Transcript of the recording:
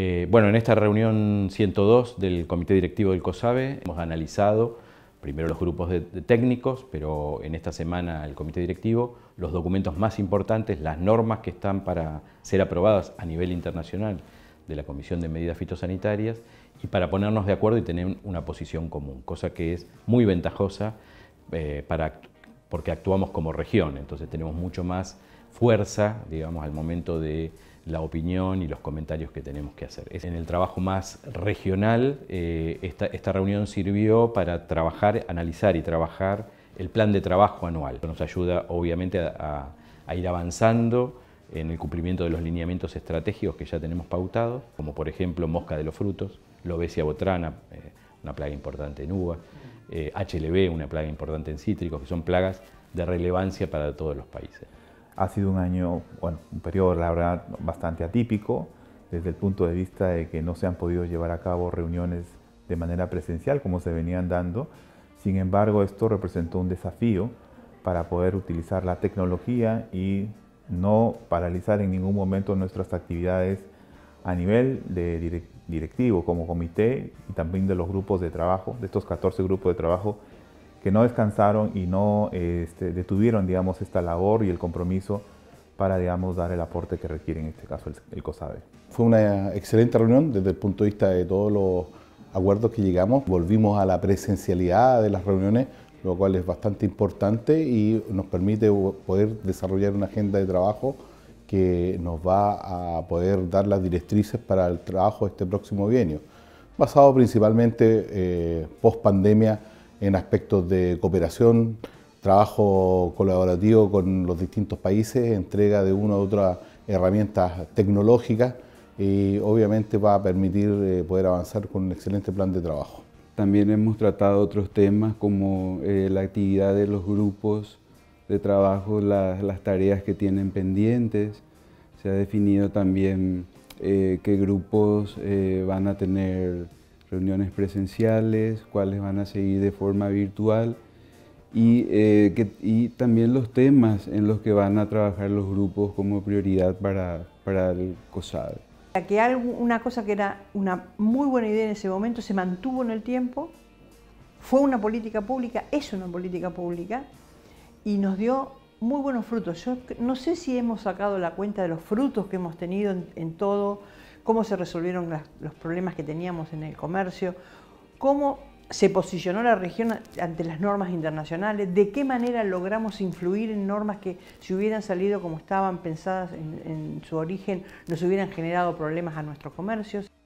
Eh, bueno, en esta reunión 102 del Comité Directivo del COSABE hemos analizado primero los grupos de, técnicos, pero en esta semana el Comité Directivo, los documentos más importantes, las normas que están para ser aprobadas a nivel internacional de la Comisión de Medidas Fitosanitarias y para ponernos de acuerdo y tener una posición común, cosa que es muy ventajosa eh, para porque actuamos como región, entonces tenemos mucho más fuerza, digamos, al momento de la opinión y los comentarios que tenemos que hacer. En el trabajo más regional, eh, esta, reunión sirvió para trabajar, analizar y trabajar el plan de trabajo anual. Nos ayuda, obviamente, a, ir avanzando en el cumplimiento de los lineamientos estratégicos que ya tenemos pautados, como por ejemplo mosca de los frutos, lobesia botrana, eh, una plaga importante en uva, eh, HLB, una plaga importante en cítricos, que son plagas de relevancia para todos los países. Ha sido un año, bueno, un periodo, la verdad, bastante atípico, desde el punto de vista de que no se han podido llevar a cabo reuniones de manera presencial como se venían dando. Sin embargo, esto representó un desafío para poder utilizar la tecnología y no paralizar en ningún momento nuestras actividades a nivel de, directivo, como comité y también de los grupos de trabajo, de estos 14 grupos de trabajo que no descansaron y no este, detuvieron, digamos, esta labor y el compromiso para, digamos, dar el aporte que requiere en este caso el, el COSABE. Fue una excelente reunión desde el punto de vista de todos los acuerdos que llegamos. Volvimos a la presencialidad de las reuniones, lo cual es bastante importante y nos permite poder desarrollar una agenda de trabajo que nos va a poder dar las directrices para el trabajo de este próximo bienio, basado principalmente eh, post pandemia en aspectos de cooperación, trabajo colaborativo con los distintos países, entrega de una u otra herramienta tecnológica y obviamente va a permitir eh, poder avanzar con un excelente plan de trabajo. También hemos tratado otros temas como eh, la actividad de los grupos de trabajo las tareas que tienen pendientes, se ha definido también eh, qué grupos eh, van a tener reuniones presenciales, cuáles van a seguir de forma virtual eh, y, también los temas en los que van a trabajar los grupos como prioridad para, para el COSAD. Que una cosa que era una muy buena idea en ese momento se mantuvo en el tiempo, fue una política pública, es una política pública, y nos dio muy buenos frutos. Yo no sé si hemos sacado la cuenta de los frutos que hemos tenido en, todo, cómo se resolvieron los problemas que teníamos en el comercio, cómo se posicionó la región ante las normas internacionales, de qué manera logramos influir en normas que si hubieran salido como estaban pensadas en su origen, nos hubieran generado problemas a nuestros comercios.